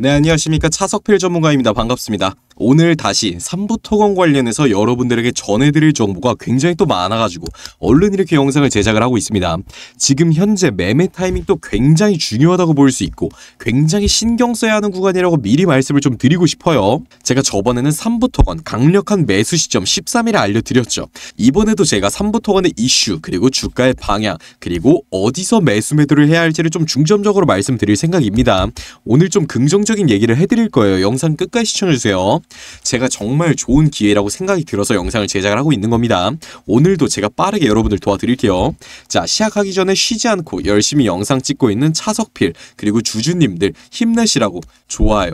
네 안녕하십니까 차석필 전문가입니다 반갑습니다. 오늘 다시 3부 토건 관련해서 여러분들에게 전해드릴 정보가 굉장히 또 많아가지고 얼른 이렇게 영상을 제작을 하고 있습니다. 지금 현재 매매 타이밍도 굉장히 중요하다고 볼 수 있고 굉장히 신경 써야 하는 구간이라고 미리 말씀을 좀 드리고 싶어요. 제가 저번에는 3부 토건 강력한 매수 시점 13일에 알려드렸죠. 이번에도 제가 3부 토건의 이슈 그리고 주가의 방향 그리고 어디서 매수 매도를 해야 할지를 좀 중점적으로 말씀드릴 생각입니다. 오늘 좀 긍정적인 얘기를 해드릴 거예요. 영상 끝까지 시청해주세요. 제가 정말 좋은 기회라고 생각이 들어서 영상을 제작을 하고 있는 겁니다. 오늘도 제가 빠르게 여러분들 도와드릴게요. 자 시작하기 전에 쉬지 않고 열심히 영상 찍고 있는 차석필 그리고 주주님들 힘내시라고 좋아요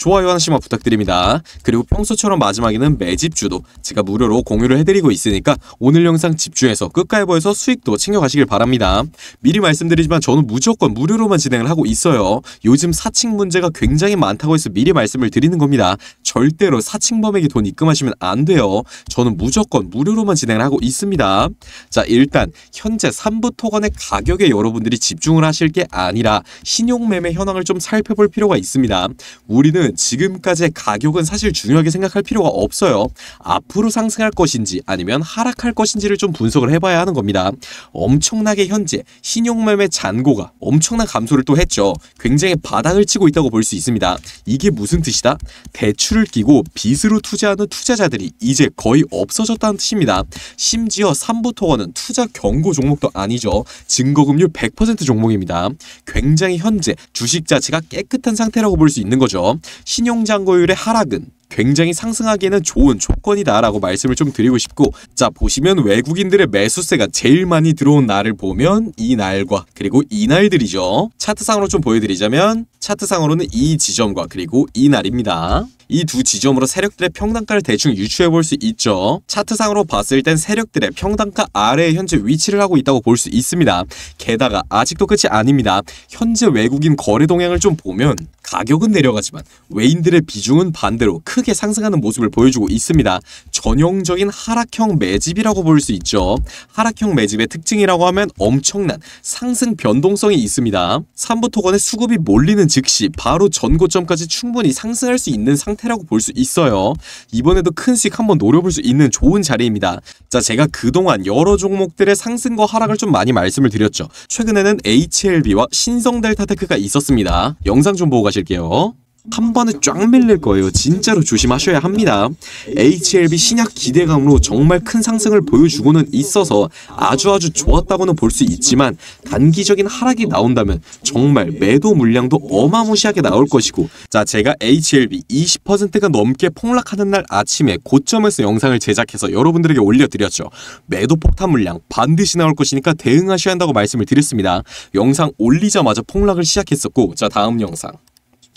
좋아요 하나씩만 부탁드립니다. 그리고 평소처럼 마지막에는 매집 주도 제가 무료로 공유를 해드리고 있으니까 오늘 영상 집중해서 끝까지 보여서 수익도 챙겨가시길 바랍니다. 미리 말씀드리지만 저는 무조건 무료로만 진행을 하고 있어요. 요즘 사칭 문제가 굉장히 많다고 해서 미리 말씀을 드리는 겁니다. 절대로 사칭범에게 돈 입금하시면 안 돼요. 저는 무조건 무료로만 진행을 하고 있습니다. 자 일단 현재 3부 토건의 가격에 여러분들이 집중을 하실 게 아니라 신용매매 현황을 좀 살펴볼 필요가 있습니다. 우리는 여러분 지금까지의 가격은 사실 중요하게 생각할 필요가 없어요. 앞으로 상승할 것인지 아니면 하락할 것인지를 좀 분석을 해봐야 하는 겁니다. 엄청나게 현재 신용매매 잔고가 엄청난 감소를 또 했죠. 굉장히 바닥을 치고 있다고 볼 수 있습니다. 이게 무슨 뜻이다? 대출을 끼고 빚으로 투자하는 투자자들이 이제 거의 없어졌다는 뜻입니다. 심지어 3부토건은 투자 경고 종목도 아니죠. 증거금률 100% 종목입니다. 굉장히 현재 주식 자체가 깨끗한 상태라고 볼 수 있는 거죠. 신용잔고율의 하락은 굉장히 상승하기에는 좋은 조건이다라고 말씀을 좀 드리고 싶고 자 보시면 외국인들의 매수세가 제일 많이 들어온 날을 보면 이 날과 그리고 이 날들이죠. 차트상으로 좀 보여드리자면 차트상으로는 이 지점과 그리고 이 날입니다. 이 두 지점으로 세력들의 평단가를 대충 유추해 볼 수 있죠. 차트상으로 봤을 땐 세력들의 평단가 아래에 현재 위치를 하고 있다고 볼 수 있습니다. 게다가 아직도 끝이 아닙니다. 현재 외국인 거래 동향을 좀 보면 가격은 내려가지만 외인들의 비중은 반대로 큰 크게 상승하는 모습을 보여주고 있습니다. 전형적인 하락형 매집이라고 볼 수 있죠. 하락형 매집의 특징이라고 하면 엄청난 상승 변동성이 있습니다. 3부토건의 수급이 몰리는 즉시 바로 전고점까지 충분히 상승할 수 있는 상태라고 볼 수 있어요. 이번에도 큰 수익 한번 노려볼 수 있는 좋은 자리입니다. 자, 제가 그동안 여러 종목들의 상승과 하락을 좀 많이 말씀을 드렸죠. 최근에는 HLB와 신성델타테크가 있었습니다. 영상 좀 보고 가실게요. 한 번에 쫙 밀릴 거예요. 진짜로 조심하셔야 합니다. HLB 신약 기대감으로 정말 큰 상승을 보여주고는 있어서 아주 아주 좋았다고는 볼 수 있지만 단기적인 하락이 나온다면 정말 매도 물량도 어마무시하게 나올 것이고 자 제가 HLB 20%가 넘게 폭락하는 날 아침에 고점에서 영상을 제작해서 여러분들에게 올려드렸죠. 매도 폭탄 물량 반드시 나올 것이니까 대응하셔야 한다고 말씀을 드렸습니다. 영상 올리자마자 폭락을 시작했었고 자 다음 영상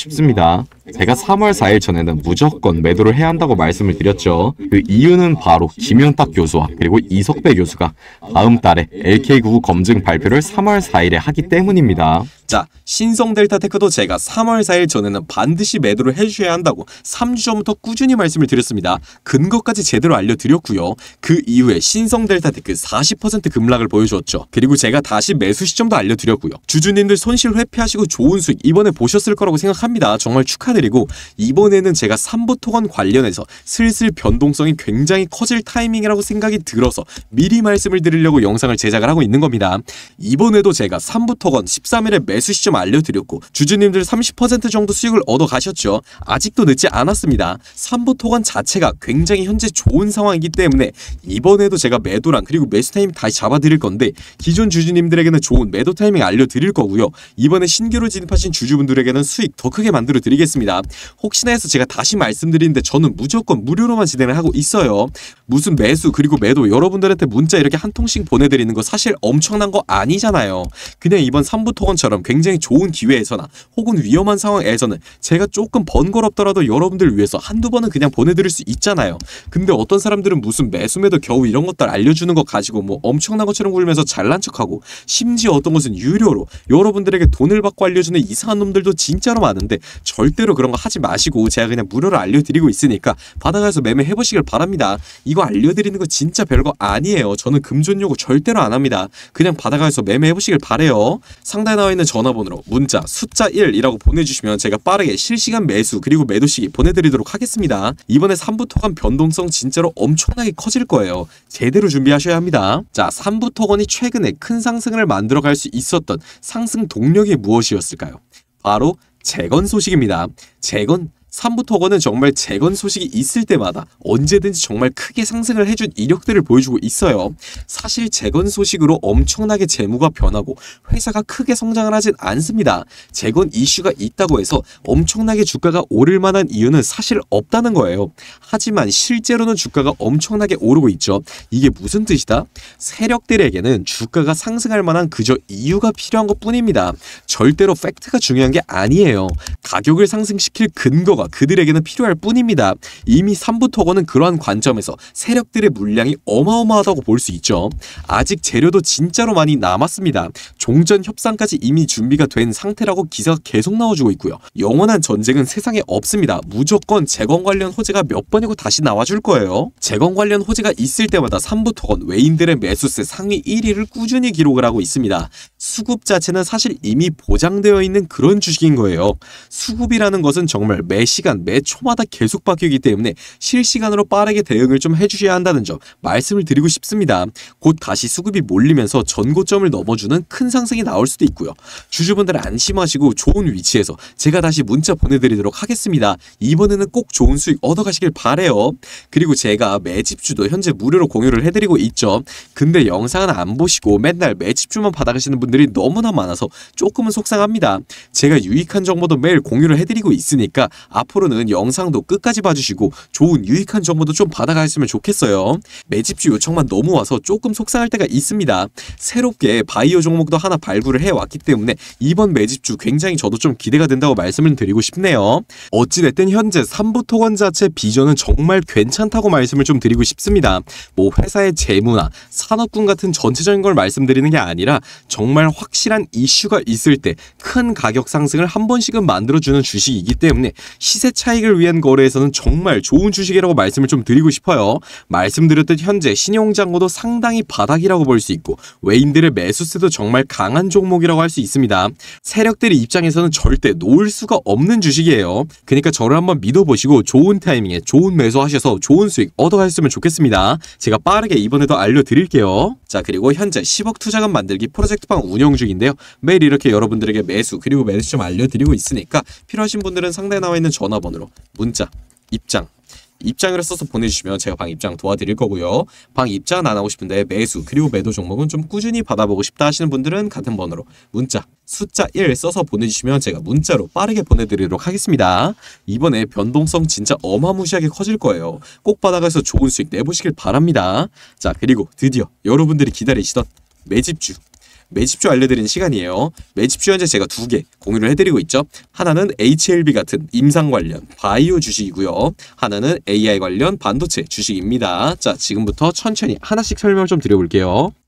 싶습니다. 제가 3월 4일 전에는 무조건 매도를 해야 한다고 말씀을 드렸죠. 그 이유는 바로 김현탁 교수와 그리고 이석배 교수가 다음 달에 LK99 검증 발표를 3월 4일에 하기 때문입니다. 자, 신성 델타 테크도 제가 3월 4일 전에는 반드시 매도를 해주셔야 한다고 3주 전부터 꾸준히 말씀을 드렸습니다. 근거까지 제대로 알려드렸고요. 그 이후에 신성 델타 테크 40% 급락을 보여주었죠. 그리고 제가 다시 매수 시점도 알려드렸고요. 주주님들 손실 회피하시고 좋은 수익 이번에 보셨을 거라고 생각합니다. 합니다. 정말 축하드리고 이번에는 제가 3부 토건 관련해서 슬슬 변동성이 굉장히 커질 타이밍이라고 생각이 들어서 미리 말씀을 드리려고 영상을 제작을 하고 있는 겁니다. 이번에도 제가 3부 토건 13일에 매수 시점 알려드렸고 주주님들 30% 정도 수익을 얻어 가셨죠. 아직도 늦지 않았습니다. 3부 토건 자체가 굉장히 현재 좋은 상황이기 때문에 이번에도 제가 매도랑 그리고 매수 타임 다시 잡아드릴 건데 기존 주주님들에게는 좋은 매도 타이밍 알려드릴 거고요. 이번에 신규로 진입하신 주주분들에게는 수익 더 크게 크게 만들어 드리겠습니다. 혹시나 해서 제가 다시 말씀드리는데 저는 무조건 무료로만 진행을 하고 있어요. 무슨 매수 그리고 매도 여러분들한테 문자 이렇게 한 통씩 보내드리는 거 사실 엄청난 거 아니잖아요. 그냥 이번 3부 토건처럼 굉장히 좋은 기회에서나 혹은 위험한 상황에서는 제가 조금 번거롭더라도 여러분들 위해서 한두 번은 그냥 보내드릴 수 있잖아요. 근데 어떤 사람들은 무슨 매수 매도 겨우 이런 것들 알려주는 거 가지고 뭐 엄청난 것처럼 굴면서 잘난 척하고 심지어 어떤 것은 유료로 여러분들에게 돈을 받고 알려주는 이상한 놈들도 진짜로 많은데 있는데 절대로 그런 거 하지 마시고 제가 그냥 무료로 알려드리고 있으니까 받아가서 매매해보시길 바랍니다. 이거 알려드리는 거 진짜 별거 아니에요. 저는 금전 요구 절대로 안 합니다. 그냥 받아가서 매매해보시길 바래요. 상단에 나와 있는 전화번호로 문자 숫자 1이라고 보내주시면 제가 빠르게 실시간 매수 그리고 매도 시기 보내드리도록 하겠습니다. 이번에 3부 토건 변동성 진짜로 엄청나게 커질 거예요. 제대로 준비하셔야 합니다. 자, 3부 토건이 최근에 큰 상승을 만들어갈 수 있었던 상승 동력이 무엇이었을까요? 바로 재건 소식입니다. 재건 삼부토거는 정말 재건 소식이 있을 때마다 언제든지 정말 크게 상승을 해준 이력들을 보여주고 있어요. 사실 재건 소식으로 엄청나게 재무가 변하고 회사가 크게 성장을 하진 않습니다. 재건 이슈가 있다고 해서 엄청나게 주가가 오를 만한 이유는 사실 없다는 거예요. 하지만 실제로는 주가가 엄청나게 오르고 있죠. 이게 무슨 뜻이다? 세력들에게는 주가가 상승할 만한 그저 이유가 필요한 것 뿐입니다. 절대로 팩트가 중요한 게 아니에요. 가격을 상승시킬 근거가 토거가 그들에게는 필요할 뿐입니다. 이미 3부 토거는 그러한 관점에서 세력들의 물량이 어마어마하다고 볼 수 있죠. 아직 재료도 진짜로 많이 남았습니다. 종전 협상까지 이미 준비가 된 상태라고 기사가 계속 나와주고 있고요. 영원한 전쟁은 세상에 없습니다. 무조건 재건 관련 호재가 몇 번이고 다시 나와줄 거예요. 재건 관련 호재가 있을 때마다 3부 토건 외인들의 매수세 상위 1위를 꾸준히 기록을 하고 있습니다. 수급 자체는 사실 이미 보장되어 있는 그런 주식인 거예요. 수급이라는 것은 정말 매시 시간매 초마다 계속 바뀌기 때문에 실시간으로 빠르게 대응을 좀 해주셔야 한다는 점 말씀을 드리고 싶습니다. 곧 다시 수급이 몰리면서 전고점을 넘어주는 큰 상승이 나올 수도 있고요. 주주분들 안심하시고 좋은 위치에서 제가 다시 문자 보내드리도록 하겠습니다. 이번에는 꼭 좋은 수익 얻어가시길 바래요. 그리고 제가 매집주도 현재 무료로 공유를 해드리고 있죠. 근데 영상은 안 보시고 맨날 매집주만 받아가시는 분들이 너무나 많아서 조금은 속상합니다. 제가 유익한 정보도 매일 공유를 해드리고 있으니까 앞으로는 영상도 끝까지 봐주시고 좋은 유익한 정보도 좀 받아가셨으면 좋겠어요. 매집주 요청만 너무 와서 조금 속상할 때가 있습니다. 새롭게 바이오 종목도 하나 발굴을 해왔기 때문에 이번 매집주 굉장히 저도 좀 기대가 된다고 말씀을 드리고 싶네요. 어찌됐든 현재 삼부토건 자체 비전은 정말 괜찮다고 말씀을 좀 드리고 싶습니다. 뭐 회사의 재무나 산업군 같은 전체적인 걸 말씀드리는 게 아니라 정말 확실한 이슈가 있을 때 큰 가격 상승을 한 번씩은 만들어주는 주식이기 때문에 시세 차익을 위한 거래에서는 정말 좋은 주식이라고 말씀을 좀 드리고 싶어요. 말씀드렸듯 현재 신용장고도 상당히 바닥이라고 볼 수 있고 외인들의 매수세도 정말 강한 종목이라고 할 수 있습니다. 세력들의 입장에서는 절대 놓을 수가 없는 주식이에요. 그러니까 저를 한번 믿어보시고 좋은 타이밍에 좋은 매수하셔서 좋은 수익 얻어가셨으면 좋겠습니다. 제가 빠르게 이번에도 알려드릴게요. 자 그리고 현재 10억 투자금 만들기 프로젝트방 운영 중인데요. 매일 이렇게 여러분들에게 매수 그리고 매수 좀 알려드리고 있으니까 필요하신 분들은 상대 나와 있는 저 전화번호로 문자, 입장, 입장을 써서 보내주시면 제가 방 입장 도와드릴 거고요. 방입장안 하고 싶은데 매수 그리고 매도 종목은 좀 꾸준히 받아보고 싶다 하시는 분들은 같은 번호로 문자 숫자 1 써서 보내주시면 제가 문자로 빠르게 보내드리도록 하겠습니다. 이번에 변동성 진짜 어마무시하게 커질 거예요. 꼭 받아가서 좋은 수익 내보시길 바랍니다. 자 그리고 드디어 여러분들이 기다리시던 매집주 매집주 알려드리는 시간이에요. 매집주 현재 제가 두 개 공유를 해드리고 있죠. 하나는 HLB 같은 임상 관련 바이오 주식이고요. 하나는 AI 관련 반도체 주식입니다. 자, 지금부터 천천히 하나씩 설명 을좀 드려볼게요.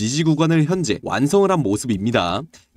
지지 구간을 현재 완성을 한 모습입니다.